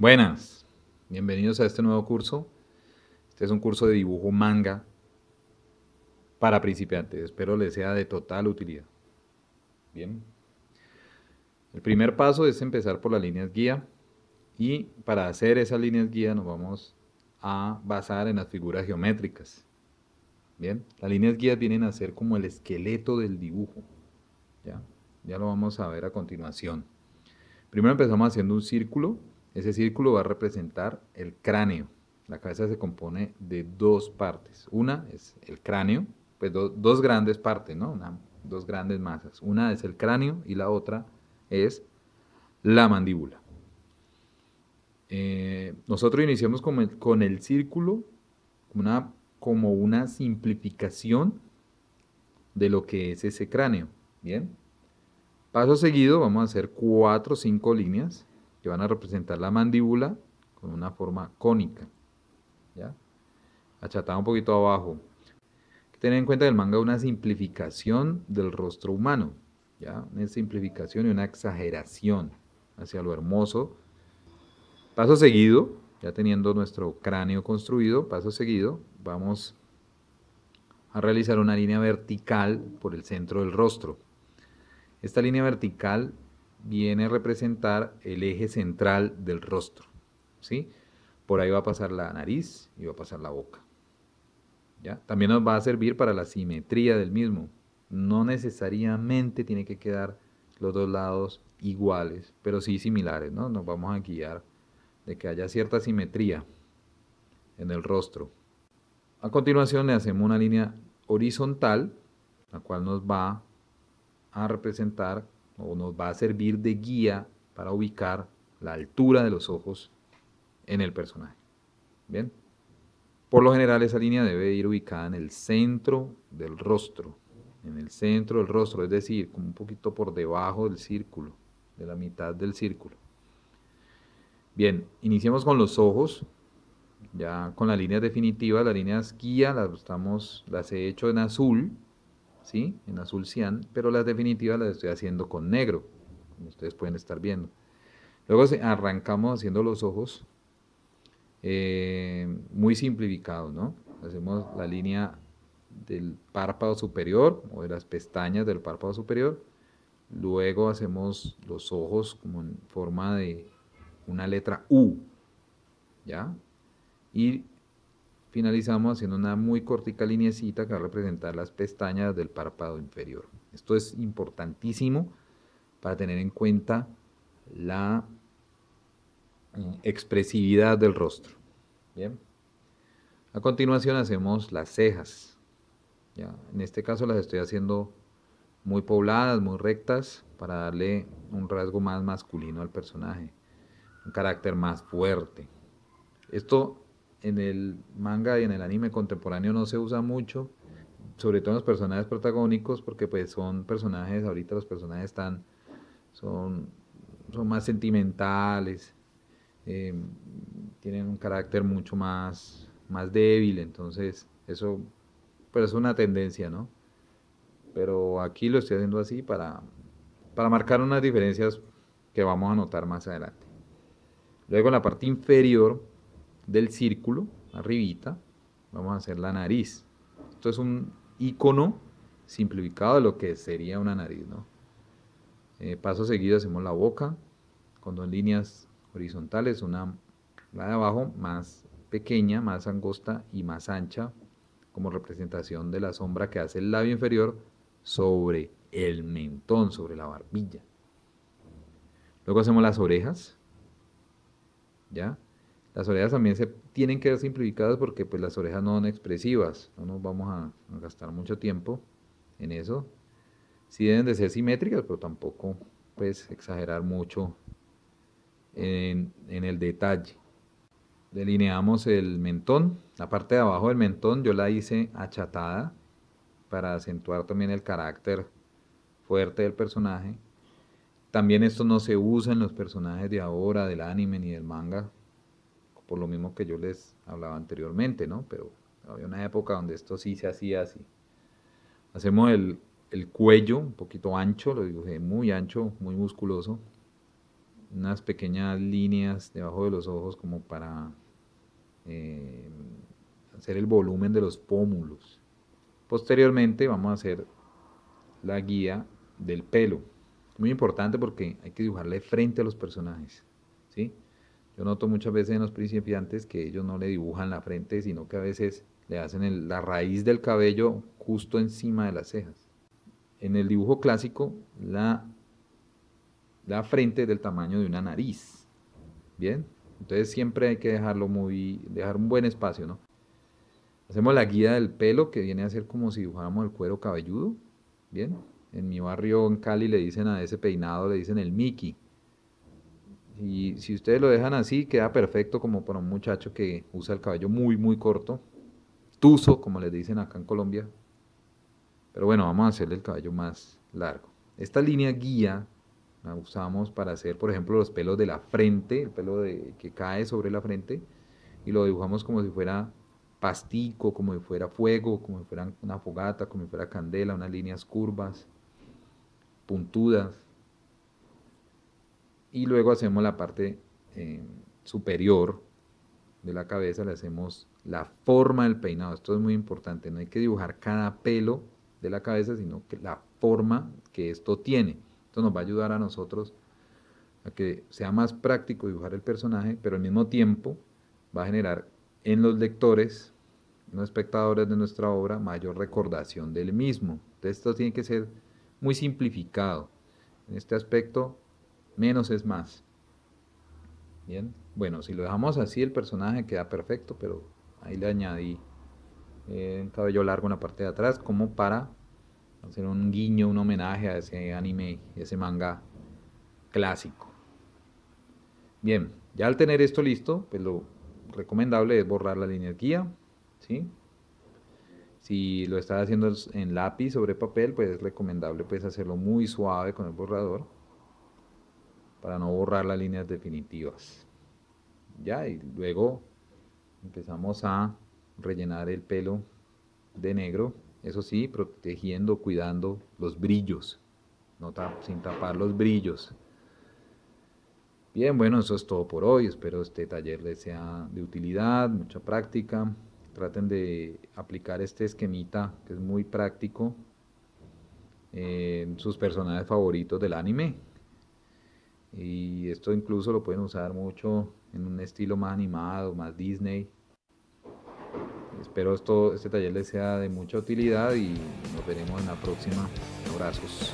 Buenas, bienvenidos a este nuevo curso. Este es un curso de dibujo manga para principiantes. Espero les sea de total utilidad. Bien. El primer paso es empezar por las líneas guía y para hacer esas líneas guía nos vamos a basar en las figuras geométricas. Bien, las líneas guías vienen a ser como el esqueleto del dibujo. Ya, ya lo vamos a ver a continuación. Primero empezamos haciendo un círculo ese círculo va a representar el cráneo. La cabeza se compone de dos partes. Una es el cráneo, pues dos grandes partes, ¿no? dos grandes masas. Una es el cráneo y la otra es la mandíbula. Eh, nosotros iniciamos con el, círculo como una simplificación de lo que es ese cráneo. Bien. Paso seguido vamos a hacer cuatro o cinco líneas que van a representar la mandíbula con una forma cónica. ¿ya? un poquito abajo. en cuenta que el manga es una simplificación del rostro humano. ¿ya? Una simplificación y una exageración hacia lo hermoso. Paso seguido, ya teniendo nuestro cráneo construido, paso seguido, vamos a realizar una línea vertical por el centro del rostro. Esta línea vertical viene a representar el eje central del rostro. ¿sí? Por ahí va a pasar la nariz y va a pasar la boca. ¿ya? También nos va a servir para la simetría del mismo. No necesariamente tiene que quedar los dos lados iguales, pero sí similares. ¿no? Nos vamos a guiar de que haya cierta simetría en el rostro. A continuación le hacemos una línea horizontal, la cual nos va a representar o nos va a servir de guía para ubicar la altura de los ojos en el personaje. Bien. Por lo general esa línea debe ir ubicada en el centro del rostro, en el centro del rostro, es decir, como un poquito por debajo del círculo, de la mitad del círculo. Bien, iniciemos con los ojos, ya con la línea definitiva, las líneas guía las, estamos, las he hecho en azul, ¿sí? En azul cian, pero las definitivas las estoy haciendo con negro, como ustedes pueden estar viendo. Luego arrancamos haciendo los ojos eh, muy simplificados, ¿no? Hacemos la línea del párpado superior o de las pestañas del párpado superior. Luego hacemos los ojos como en forma de una letra U, ¿ya? Y finalizamos haciendo una muy cortica lineecita que va a representar las pestañas del párpado inferior. Esto es importantísimo para tener en cuenta la eh, expresividad del rostro. Bien. A continuación hacemos las cejas. En este caso las estoy haciendo muy pobladas, muy rectas, para darle un rasgo más masculino al personaje, un carácter más fuerte. Esto en el manga y en el anime contemporáneo no se usa mucho, sobre todo en los personajes protagónicos, porque pues son personajes, ahorita los personajes están, son, son más sentimentales, eh, tienen un carácter mucho más, más débil, entonces eso pero pues, es una tendencia, ¿no? Pero aquí lo estoy haciendo así para, para marcar unas diferencias que vamos a notar más adelante. Luego en la parte inferior del círculo, arribita, vamos a hacer la nariz. Esto es un icono simplificado de lo que sería una nariz, ¿no? Eh, paso seguido hacemos la boca con dos líneas horizontales, una la de abajo más pequeña, más angosta y más ancha, como representación de la sombra que hace el labio inferior sobre el mentón, sobre la barbilla. Luego hacemos las orejas, ¿ya? Las orejas también se tienen que ver simplificadas porque pues las orejas no son expresivas, no nos vamos a, gastar mucho tiempo en eso. Sí deben de ser simétricas, pero tampoco pues exagerar mucho en, en el detalle. Delineamos el mentón, la parte de abajo del mentón yo la hice achatada para acentuar también el carácter fuerte del personaje. También esto no se usa en los personajes de ahora, del anime ni del manga, por lo mismo que yo les hablaba anteriormente, ¿no? Pero había una época donde esto sí se hacía así. Hacemos el, el cuello un poquito ancho, lo dibujé muy ancho, muy musculoso. Unas pequeñas líneas debajo de los ojos como para eh, hacer el volumen de los pómulos. Posteriormente vamos a hacer la guía del pelo. Muy importante porque hay que dibujarle frente a los personajes. ¿sí? Yo noto muchas veces en los principiantes que ellos no le dibujan la frente, sino que a veces le hacen la raíz del cabello justo encima de las cejas. En el dibujo clásico, la, la frente es del tamaño de una nariz. Bien, entonces siempre hay que dejarlo muy, dejar un buen espacio, ¿no? Hacemos la guía del pelo, que viene a ser como si dibujáramos el cuero cabelludo. Bien, en mi barrio en Cali le dicen a ese peinado, le dicen el Mickey y si ustedes lo dejan así, queda perfecto como para un muchacho que usa el cabello muy, muy corto. Tuso, como les dicen acá en Colombia. Pero bueno, vamos a hacerle el cabello más largo. Esta línea guía la usamos para hacer, por ejemplo, los pelos de la frente, el pelo de, que cae sobre la frente, y lo dibujamos como si fuera pastico, como si fuera fuego, como si fuera una fogata, como si fuera candela, unas líneas curvas, puntudas y luego hacemos la parte eh, superior de la cabeza, le hacemos la forma del peinado. Esto es muy importante, no hay que dibujar cada pelo de la cabeza, sino que la forma que esto tiene. Esto nos va a ayudar a nosotros a que sea más práctico dibujar el personaje, pero al mismo tiempo va a generar en los lectores, en los espectadores de nuestra obra, mayor recordación del mismo. Entonces esto tiene que ser muy simplificado. En este aspecto, Menos es más. Bien. Bueno, si lo dejamos así, el personaje queda perfecto, pero ahí le añadí eh, un cabello largo en la parte de atrás, como para hacer un guiño, un homenaje a ese anime, ese manga clásico. Bien, ya al tener esto listo, pues lo recomendable es borrar la línea guía, ¿sí? Si lo estás haciendo en lápiz sobre papel, pues es recomendable pues hacerlo muy suave con el borrador para no borrar las líneas definitivas. Ya, y luego empezamos a rellenar el pelo de negro, eso sí, protegiendo, cuidando los brillos, sin tapar los brillos. Bien, bueno, eso es todo por hoy. Espero este taller les sea de utilidad, mucha práctica. Traten de aplicar este esquemita que es muy práctico en sus personajes favoritos del anime. Y esto incluso lo pueden usar mucho en un estilo más animado, más Disney. Espero este taller les sea de mucha utilidad y nos veremos en la próxima. Abrazos.